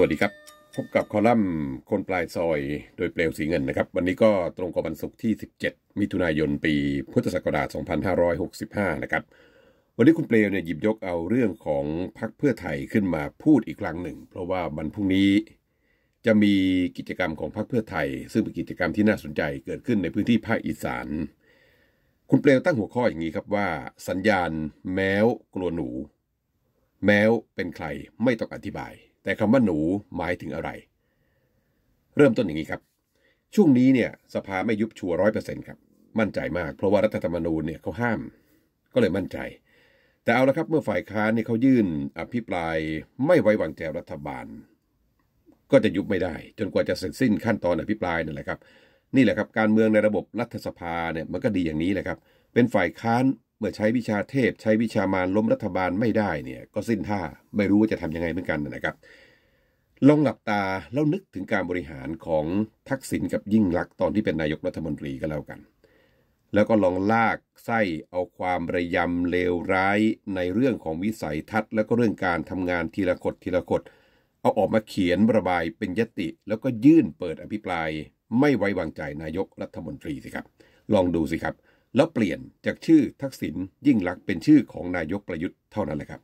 สวัสดีครับพบกับคอลัมน์คนปลายซอยโดยเปลวสีเงินนะครับวันนี้ก็ตรงกับวันศุกร์ที่ 17 มิถุนายน ปีพุทธศักราช2565นะครับวันนี้คุณเปลวเนี่ยหยิบยกเอาเรื่องของพรรคเพื่อไทยขึ้นมาพูดอีกครั้งหนึ่ง เพราะว่าวันพรุ่งนี้จะมีกิจกรรมของพรรคเพื่อไทย ซึ่งเป็นกิจกรรมที่น่าสนใจเกิดขึ้นในพื้นที่ภาคอีสาน คุณเปลวตั้งหัวข้ออย่างนี้ครับว่า สัญญาณ แมวกลัวหนู แมวเป็นใครไม่ต้องอธิบายแต่คำว่าหนูหมายถึงอะไร เริ่มต้นอย่างนี้ครับ ช่วงนี้เนี่ยสภาไม่ยุบชัวร้อยเปอร์เซ็นต์ครับมั่นใจมาก เพราะว่ารัฐธรรมนูญเนี่ยเขาห้าม ก็เลยมั่นใจ แต่เอาละครับเมื่อฝ่ายค้านเนี่ยเขายื่นอภิปรายไม่ไว้วางใจรัฐบาล ก็จะยุบไม่ได้ จนกว่าจะเสร็จสิ้นขั้นตอนอภิปรายนั่นแหละครับ นี่แหละครับการเมืองในระบบรัฐสภาเนี่ยมันก็ดีอย่างนี้แหละครับ เป็นฝ่ายค้านเมื่อใช้วิชาเทพใช้วิชามารล้มรัฐบาลไม่ได้เนี่ย ก็สิ้นท่าไม่รู้ว่าจะทำยังไงเหมือนกันนะครับลองหลับตาแล้วนึกถึงการบริหารของทักษิณกับยิ่งลักษณ์ตอนที่เป็นนายกรัฐมนตรีก็แล้วกัน แล้วก็ลองลากไส้เอาความระยำเลวร้ายในเรื่องของวิสัยทัศน์แล้วก็เรื่องการทำงานทีละกดทีละกดเอาออกมาเขียนระบายเป็นยติ แล้วก็ยื่นเปิดอภิปราย ไม่ไว้วางใจนายกรัฐมนตรีสิครับ ลองดูสิครับแล้วเปลี่ยนจากชื่อทักษิณยิ่งลักษณ์เป็นชื่อของนายกประยุทธ์เท่านั้นแหละครับ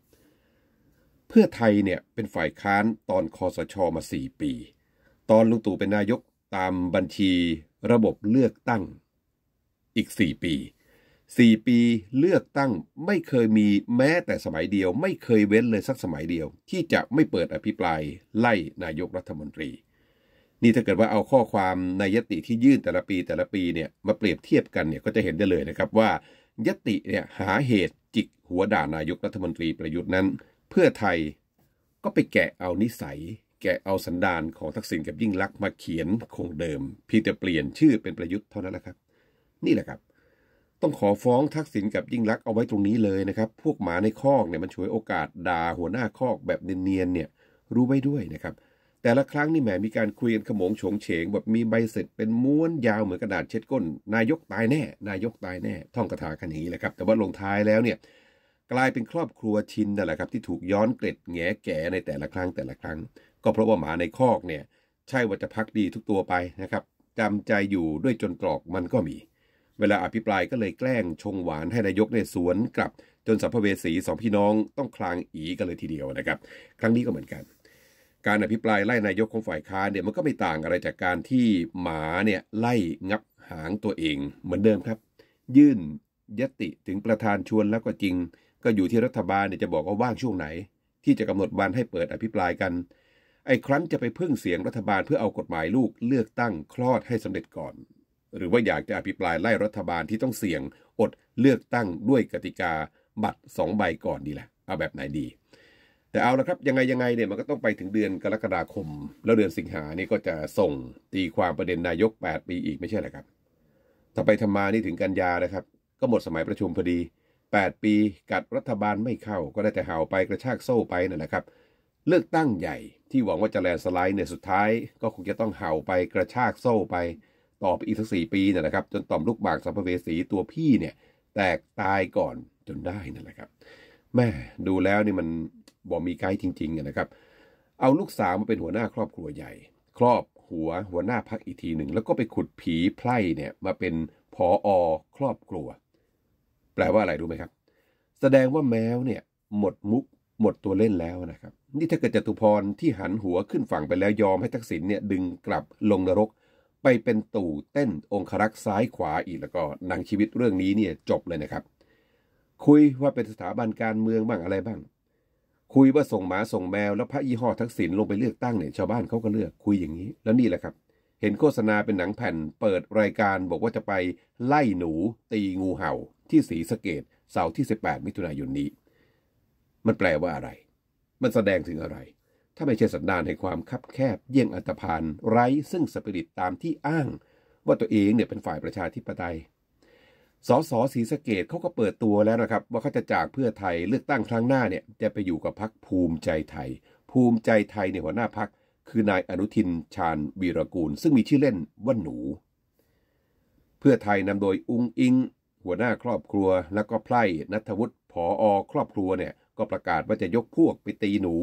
เพื่อไทยเนี่ยเป็นฝ่ายค้านตอนคอสชมา 4 ปี ตอนลุงตู่เป็นนายกตามบัญชีระบบเลือกตั้งอีก 4 ปี 4 ปีเลือกตั้งไม่เคยมีแม้แต่สมัยเดียว ไม่เคยเว้นเลยสักสมัยเดียวที่จะไม่เปิดอภิปรายไล่นายกรัฐมนตรีนี่ถ้าเกิดว่าเอาข้อความในยติที่ยื่นแต่ละปีแต่ละปีเนี่ย มาเปรียบเทียบกันเนี่ย ก็จะเห็นได้เลยนะครับว่ายติเนี่ยหาเหตุจิกหัวด่านายกรัฐมนตรีประยุทธ์นั้น เพื่อไทยก็ไปแกะเอานิสัย แกะเอาสันดานของทักษิณกับยิ่งลักษณ์มาเขียนคงเดิมเพียงแต่เปลี่ยนชื่อเป็นประยุทธ์เท่านั้นแหละครับ นี่แหละครับ ต้องขอฟ้องทักษิณกับยิ่งลักษณ์เอาไว้ตรงนี้เลยนะครับพวกหมาในคอกเนี่ยมันช่วยโอกาสด่าหัวหน้าคอกแบบเนียนๆเนี่ยรู้ไว้ด้วยนะครับแต่ละครั้งนี่แหมมีการคุยกันขมงโฉงเฉงแบบมีใบเสร็จเป็นม้วนยาวเหมือนกระดาษเช็ดก้น นายกตายแน่นายกตายแน่ท่องคาถากันนี้แหละครับแต่ว่าลงท้ายแล้วเนี่ยกลายเป็นครอบครัวชินนั่นแหละครับ ที่ถูกย้อนเกล็ดแงแก่ในแต่ละครั้งแต่ละครั้ง ก็เพราะว่าหมาในคอกเนี่ยใช่ว่าจะพักดีทุกตัวไปนะครับจำใจอยู่ด้วยจนตรอกมันก็มี เวลาอภิปรายก็เลยแกล้งชงหวานให้นายกในสวนกลับจนสัพเพเวสีสอง พี่น้องต้องคลางอีกันเลยทีเดียวนะครับ ครั้งนี้ก็เหมือนกันการอภิปรายไล่นายกของฝ่ายค้านเนี่ยมันก็ไม่ต่างอะไรจากการที่หมาเนี่ยไล่งับหางตัวเองเหมือนเดิมครับ ยื่นยติถึงประธานชวนแล้วก็จริง ก็อยู่ที่รัฐบาลเนี่ยจะบอกว่าว่างช่วงไหน ที่จะกำหนดวันให้เปิดอภิปรายกัน ไอ้ครั้นจะไปพึ่งเสียงรัฐบาลเพื่อเอากฎหมายลูกเลือกตั้งคลอดให้สำเร็จก่อน หรือว่าอยากจะอภิปรายไล่รัฐบาลที่ต้องเสี่ยงอดเลือกตั้งด้วยกติกาบัตรสองใบก่อนดีลหละเอาแบบไหนดีแต่เอาละครับ ยังไงยังไงเนี่ยมันก็ต้องไปถึงเดือนกรกฎาคม แล้วเดือนสิงหานี่ก็จะส่งตีความประเด็นนายก 8 ปีอีกไม่ใช่หรอครับ ถ้าไปทำมานี่ถึงกันยานะครับ ก็หมดสมัยประชุมพอดี 8 ปีกัดรัฐบาลไม่เข้าก็ได้แต่เห่าไปกระชากโซ่ไปนั่นแหละครับ เลือกตั้งใหญ่ ที่หวังว่าจะแลนสไลด์เนี่ยสุดท้าย ก็คงจะต้องเห่าไปกระชากโซ่ไปต่อไปอีกสักสี่ปีนั่นแหละครับจนต่อมลูกหมากสัมภเวสีตัวพี่เนี่ย แตกตายก่อนจนได้นั่นแหละครับแม่ดูแล้วนี่มันบ่มีไกด์จริงๆ นะครับ เอาลูกสาวมาเป็นหัวหน้าครอบครัวใหญ่ ครอบหัวหัวหน้าพักอีกทีหนึ่ง แล้วก็ไปขุดผีไพร่เนี่ยมาเป็นพออครอบครัว แปลว่าอะไรรู้ไหมครับ แสดงว่าแมวเนี่ย หมดมุกหมดตัวเล่นแล้วนะครับ นี่ถ้าเกิดจตุพรที่หันหัวขึ้นฝั่งไปแล้วยอมให้ทักษิณเนี่ยดึงกลับลงนรก ไปเป็นตู่เต้นองครักษ์ซ้ายขวาอีก แล้วก็หนังชีวิตเรื่องนี้เนี่ยจบเลยนะครับ คุยว่าเป็นสถาบันการเมืองบ้างอะไรบ้างคุยว่าส่งหมาส่งแมว แล้วพระยี่ห้อทักษิณลงไปเลือกตั้งเนี่ย ชาวบ้านเขาก็เลือกคุยอย่างนี้แล้วนี่แหละครับ เห็นโฆษณาเป็นหนังแผ่นเปิดรายการบอกว่าจะไปไล่หนู ตีงูเห่า ที่ศรีสะเกดเสาร์ที่ 18 มิถุนายนนี้ มันแปลว่าอะไร มันแสดงถึงอะไร ถ้าไม่ใช่สันดานในความคับแคบ เยี่ยงอัตภานไร้ซึ่งสปิริตตามที่อ้าง ว่าตัวเองเนี่ยเป็นฝ่ายประชาธิปไตยสสศรีสะเกดเขาก็เปิดตัวแล้วนะครับ ว่าเขาจะจากเพื่อไทยเลือกตั้งครั้งหน้าเนี่ยจะไปอยู่กับพักภูมิใจไทย ภูมิใจไทยในหัวหน้าพักคือนายอนุทินชาญวีรกูล ซึ่งมีชื่อเล่นว่าหนู เพื่อไทยนำโดยอุ้งอิงหัวหน้าครอบครัว แล้วก็ไพร่นัทวุฒิผออครอบครัวเนี่ยก็ประกาศว่าจะยกพวกไปตีหนู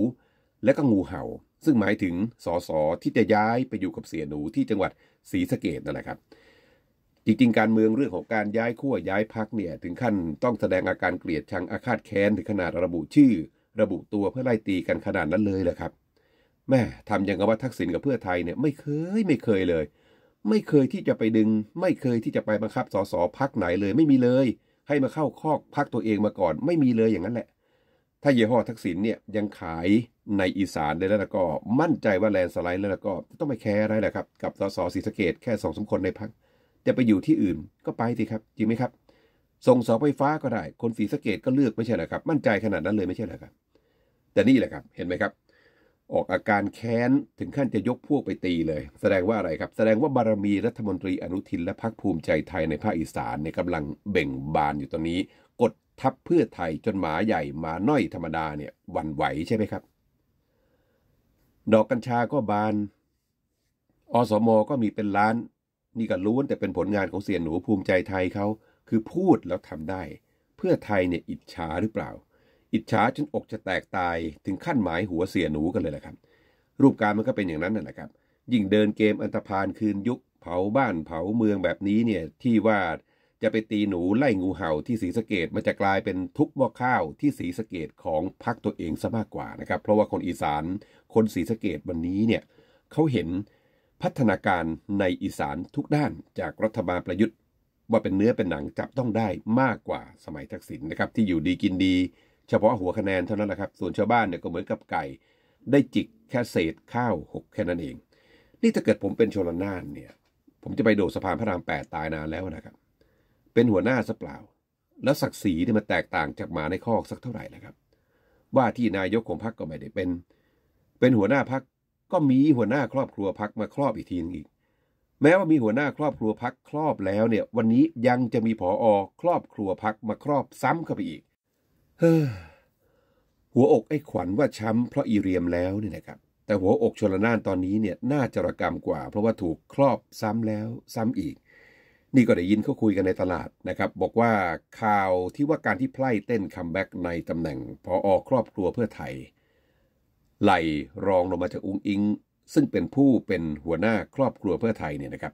และก็งูเห่า ซึ่งหมายถึงสสที่จะย้ายไปอยู่กับเสียหนูที่จังหวัดศรีสะเกดนั่นแหละครับจริงๆการเมืองเรื่องของการย้ายขั้วย้ายพักเนี่ยถึงขั้นต้องแสดงอาการเกลียดชังอาฆาตแค้นถึงขนาดระบุชื่อ ระบุตัวเพื่อไล่ตีกันขนาดนั้นเลยเหลอครับแม่ทำอย่างกับว่าทักษิณกับเพื่อไทยเนี่ยไม่เคยไม่เคยเลย ไม่เคยที่จะไปดึงไม่เคยที่จะไปบังคับสสพักไหนเลยไม่มีเลย ให้มาเข้าคอกพักตัวเองมาก่อน ไม่มีเลยอย่างนั้นแหละ ถ้าเยห่อทักษิณเนี่ยยังขายในอีสานได้แล้วก็ มั่นใจว่าแลนสไลด์แล้วก็ต้องไม่แคร์อะไรแหละครับกับสสศรีสะเกดแค่สองสมคนในพักจะไปอยู่ที่อื่นก็ไปสิครับ จริงไหมครับ ส่งเสาไฟฟ้าก็ได้ คนศรีสะเกดก็เลือกไม่ใช่หรอครับ มั่นใจขนาดนั้นเลยไม่ใช่หรอครับ แต่นี่แหละครับเห็นไหมครับ ออกอาการแค้น ถึงขั้นจะยกพวกไปตีเลย แสดงว่าอะไรครับแสดงว่าบารมีรัฐมนตรีอนุทินและพักภูมิใจไทยในภาคอีสานในกำกำลังเบ่งบานอยู่ตอนนี้ กดทับเพื่อไทยจนหมาใหญ่หมาน้อยธรรมดาเนี่ยวันไหวใช่ไหมครับดอกกัญชาก็บานอสมก็มีเป็นล้านนี่ก็ล้วน แต่เป็นผลงานของเสี่ยหนูภูมิใจไทยเขา คือพูดแล้วทำได้ เพื่อไทยเนี่ยอิจฉาหรือเปล่า อิจฉาจนอกจะแตกตายถึงขั้นหมายหัวเสียหนูกันเลยแหละครับ รูปการมันก็เป็นอย่างนั้นนั่นแหละครับ ยิ่งเดินเกมอันตรพานคืนยุคเผาบ้านเผาเมืองแบบนี้เนี่ยที่ว่าจะไปตีหนูไล่งูเห่าที่สีสเกตมันจะกลายเป็นทุบหม้อข้าวที่สีสเกตของพรรคตัวเองซะมากกว่านะครับ เพราะว่าคนอีสานคนสีสเกตวันนี้เนี่ยเขาเห็นพัฒนาการในอีสานทุกด้านจากรัฐบาลประยุทธ์ ว่าเป็นเนื้อเป็นหนังจับต้องได้มากกว่าสมัยทักษิณนนะครับที่อยู่ดีกินดีเฉพาะหัวคะแนนเท่านั้นแหละครับ ส่วนชาวบ้านเนี่ยก็เหมือนกับไก่ได้จิกแค่เศษข้าวหกแค่นั้นเอง นี่ถ้าเกิดผมเป็นชนนานเนี่ยผมจะไปโดดสะพานพระรามแปดตายนานแล้วนะครับ เป็นหัวหน้าซะเปล่า แล้วศักดิ์ศรีเนี่ยมันแตกต่างจากหมาในคอกสักเท่าไหร่นะครับ ว่าที่นายกของพรรคก็ไม่ได้เป็น เป็นหัวหน้าพรรคก็มีหัวหน้าครอบครัวพักมาครอบอีกทีนึงอีก แม้ว่ามีหัวหน้าครอบครัวพักครอบแล้วเนี่ย วันนี้ยังจะมีผออครอบครัวพักมาครอบซ้ำเข้าไปอีกเฮ้อหัวอกไอ้ขวัญว่าช้ำเพราะอีเรียมแล้วนี่นะครับแต่หัวอกชลนานตอนนี้เนี่ยน่าจระกรรมกว่าเพราะว่าถูกครอบซ้ำแล้วซ้ำอีก นี่ก็ได้ยินเขาคุยกันในตลาดนะครับบอกว่าข่าวที่ว่าการที่ไพร่เต้นคัมแบ็กในตำแหน่งพออครอบครัวเพื่อไทยไหลรองลงมาจากอุ้งอิง ซึ่งเป็นผู้เป็นหัวหน้าครอบครัวเพื่อไทยเนี่ยนะครับ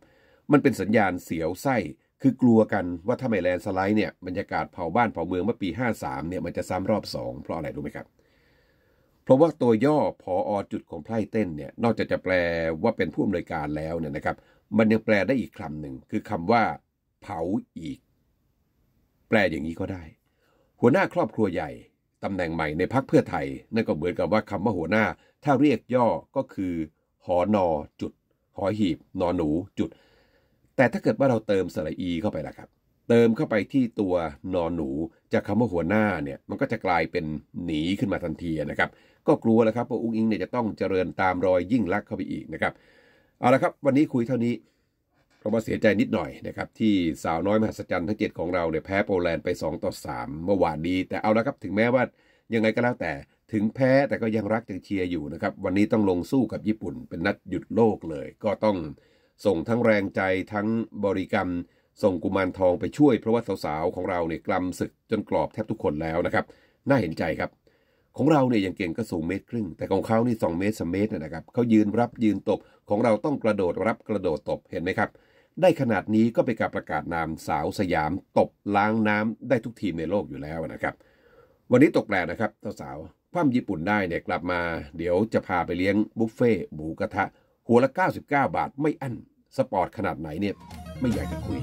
มันเป็นสัญญาณเสียวไส้คือกลัวกันว่าถ้าไม่แลนสไลด์เนี่ยบรรยากาศเผาบ้านเผาเมืองเมื่อปี 53เนี่ยมันจะซ้ำรอบ 2 เพราะอะไรรู้ไหมครับ เพราะว่าตัวย่อพออจุดของไพ่เต้นเนี่ยนอกจากจะแปลว่าเป็นผู้อำนวยการแล้วเนี่ยนะครับมันยังแปลได้อีกคำหนึ่งคือคำว่า เผาอีก แปลอย่างนี้ก็ได้ หัวหน้าครอบครัวใหญ่ตำแหน่งใหม่ในพักเพื่อไทยนั่นก็เหมือนกับว่าคำว่าหัวหน้าถ้าเรียกย่อก็คือหอนอจุด หอหีบ นอหนูจุด แต่ถ้าเกิดว่าเราเติมสระอีเข้าไปละครับเติมเข้าไปที่ตัวนอหนูจากคำว่าหัวหน้าเนี่ย มันก็จะกลายเป็นหนีขึ้นมาทันทีนะครับ ก็กลัวแล้วครับว่าอุ้งอิงเนี่ยจะต้องเจริญตามรอยยิ่งลักษ์เข้าไปอีกนะครับเอาละครับ วันนี้คุยเท่านี้ก็มาเสียใจนิดหน่อยนะครับที่สาวน้อยมหัศจรรย์ทั้งเจ็ดของเราเนี่ยแพ้โปแลนด์ไป2ต่อ3เมื่อวานนี้แต่เอาละครับ ถึงแม้ว่า ยังไงก็แล้ว แต่ถึงแพ้แต่ก็ยังรักยังเชียร์อยู่นะครับวันนี้ต้องลงสู้กับญี่ปุ่น เป็นนัดหยุดโลกเลย ก็ต้องส่งทั้งแรงใจทั้งบริกรรม ส่งกุมารทองไปช่วยเพราะว่าสาวๆของเราเนี่ยกลำศึกจนกรอบแทบทุกคนแล้วนะครับ น่าเห็นใจครับ ของเราเนี่ยยังเก่งก็สูงเมตรครึ่ง แต่ของเขานี่ 2 เมตรสเมตรนะครับเขายืนรับยืนตบของเราต้องกระโดดรับกระโดดตบเห็นไหมครับได้ขนาดนี้ก็เป็นการประกาศนามสาวสยามตบล้างน้ำได้ทุกทีมในโลกอยู่แล้วนะครับ วันนี้ตกแปลนะครับสาวคพ่มญี่ปุ่นได้เนี่ยกลับมา เดี๋ยวจะพาไปเลี้ยงบุฟเฟ่หมูกระทะ หัวละ 99 บาทไม่อั้น สปอร์ตขนาดไหนเนี่ย ไม่อยากจะคุย